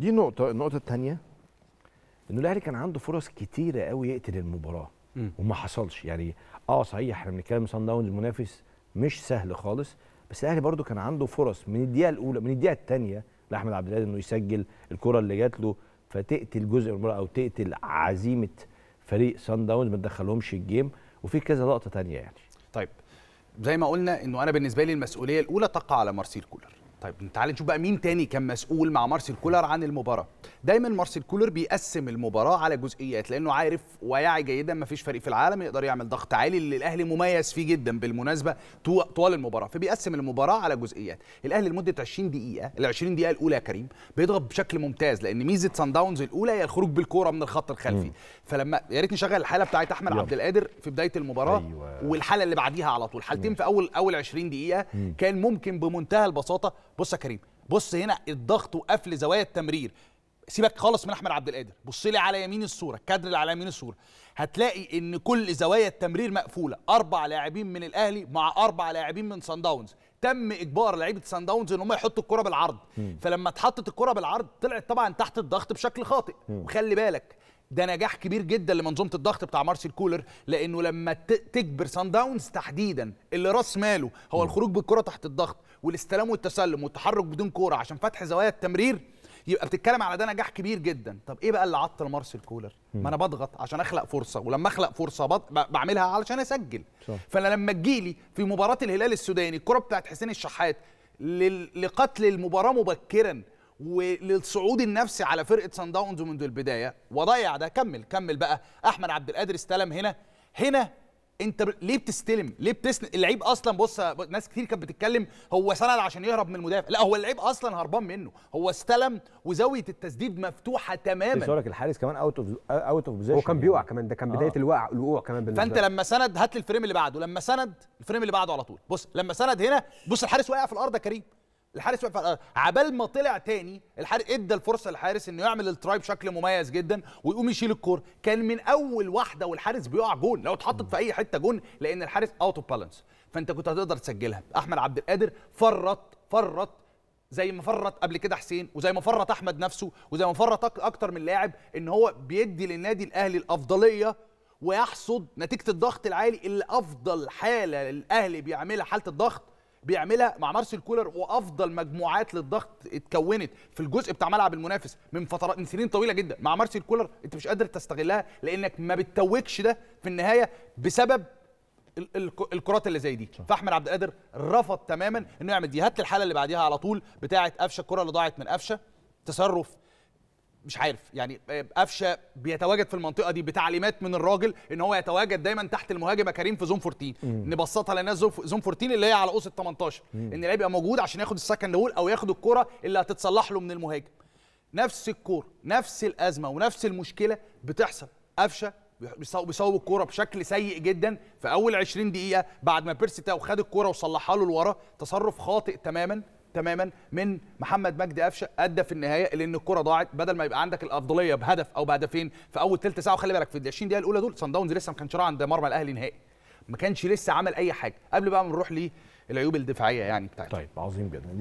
دي نقطه النقطه الثانيه انه الاهلي كان عنده فرص كتيره قوي يقتل المباراه وما حصلش يعني اه صحيح احنا بنتكلم صن داونز المنافس مش سهل خالص بس الاهلي برضو كان عنده فرص من الدقيقه الاولى من الدقيقه الثانيه لاحمد عبد القادر انه يسجل الكره اللي جات له فتقتل جزء من المباراه او تقتل عزيمه فريق صن داونز ما تدخلهمش الجيم وفي كذا لقطه ثانيه يعني طيب زي ما قلنا انه انا بالنسبه لي المسؤوليه الاولى تقع على مارسيل كولر طيب تعال نشوف بقى مين تاني كان مسؤول مع مارسيل كولر عن المباراه دايما مارسيل كولر بيقسم المباراه على جزئيات لانه عارف ويعي جيدا ما فيش فريق في العالم يقدر يعمل ضغط عالي اللي الاهلي مميز فيه جدا بالمناسبه طوال المباراه فبيقسم المباراه على جزئيات الاهلي لمده 20 دقيقه ال 20 دقيقه الاولى يا كريم بيضغط بشكل ممتاز لان ميزه سان داونز الاولى هي الخروج بالكوره من الخط الخلفي فلما يا ريت نشغل الحاله بتاعت احمد عبد القادر في بدايه المباراه أيوة. والحاله اللي بعديها على طول حالتين في اول اول 20 دقيقه كان ممكن بمنتهى البساطه بص يا كريم بص هنا الضغط وقفل زوايا التمرير سيبك خالص من احمد عبد القادر بص لي على يمين الصوره الكادر اللي على يمين الصوره هتلاقي ان كل زوايا التمرير مقفوله اربع لاعبين من الاهلي مع اربع لاعبين من سان داونز تم اجبار لعيبه سان داونز ان هم يحطوا الكره بالعرض م. فلما اتحطت الكره بالعرض طلعت طبعا تحت الضغط بشكل خاطئ م. وخلي بالك ده نجاح كبير جدا لمنظومه الضغط بتاع مارسيل كولر لانه لما تجبر سان داونز تحديدا اللي راس ماله هو الخروج بالكره تحت الضغط والاستلام والتسلم والتحرك بدون كوره عشان فتح زوايا التمرير يبقى بتتكلم على ده نجاح كبير جدا طب ايه بقى اللي عطل مارسيل كولر ما انا بضغط عشان اخلق فرصه ولما اخلق فرصه بعملها علشان اسجل صح. فانا لما تجيلي في مباراه الهلال السوداني الكره بتاعت حسين الشحات لقتل المباراه مبكرا وللصعود النفسي على فرقه سان داونز منذ البدايه وضيع ده كمل كمل بقى احمد عبد القادر استلم هنا هنا انت ب... ليه بتستلم ليه بتسند اللعيب اصلا بص ناس كتير كانت بتتكلم هو سند عشان يهرب من المدافع لا هو اللعيب اصلا هربان منه هو استلم وزاويه التسديد مفتوحه تماما لك الحارس كمان اوت اوف اوت اوف بوزيشن هو كان بيوقع كمان ده كان بدايه آه. الوقع الوقوع كمان بالنسبه فانت لما سند هات لي الفريم اللي بعده لما سند الفريم اللي بعده على طول بص لما سند هنا بص الحارس واقع في الارض يا كريم الحارس وقف على عبال ما طلع تاني الحارس ادى الفرصه للحارس انه يعمل التراي بشكل مميز جدا ويقوم يشيل الكوره كان من اول واحده والحارس بيقع جون لو اتحطت في اي حته جون لان الحارس اوت اوف بالانس فانت كنت هتقدر تسجلها احمد عبد القادر فرط فرط زي ما فرط قبل كده حسين وزي ما فرط احمد نفسه وزي ما فرط اكتر من لاعب ان هو بيدي للنادي الاهلي الافضليه ويحصد نتيجه الضغط العالي اللي افضل حاله الاهلي بيعملها حاله الضغط بيعملها مع مارسيل كولر وافضل مجموعات للضغط اتكونت في الجزء بتاع ملعب المنافس من فترات من سنين طويله جدا مع مارسيل كولر انت مش قادر تستغلها لانك ما بتتوجش ده في النهايه بسبب الكرات اللي زي دي صح. فاحمد عبد القادر رفض تماما انه يعمل دي هات الحاله اللي بعديها على طول بتاعه قفشه الكره اللي ضاعت من قفشه تصرف مش عارف يعني آه، قفشه بيتواجد في المنطقه دي بتعليمات من الراجل ان هو يتواجد دايما تحت المهاجم كريم في زون 14 نبسطها للناس زون 14 اللي هي على قوس ال 18 ان اللاعب يبقى موجود عشان ياخد السكند بول او ياخد الكره اللي هتتصلح له من المهاجم نفس الكوره نفس الازمه ونفس المشكله بتحصل قفشه بيصوب الكوره بشكل سيء جدا في اول 20 دقيقه بعد ما بيرسي تاو خد الكوره وصلحها له لورا تصرف خاطئ تماما تماما من محمد مجدي قفشه ادى في النهايه لان الكره ضاعت بدل ما يبقى عندك الافضليه بهدف او بهدفين في اول ثلث ساعه وخلي بالك في ال 20 دقيقه الاولى دول صن داونز لسه ما كانش راح عند مرمى الاهلي نهائي ما كانش لسه عمل اي حاجه قبل بقى ما نروح للعيوب الدفاعيه يعني بتاعتنا طيب عظيم جدا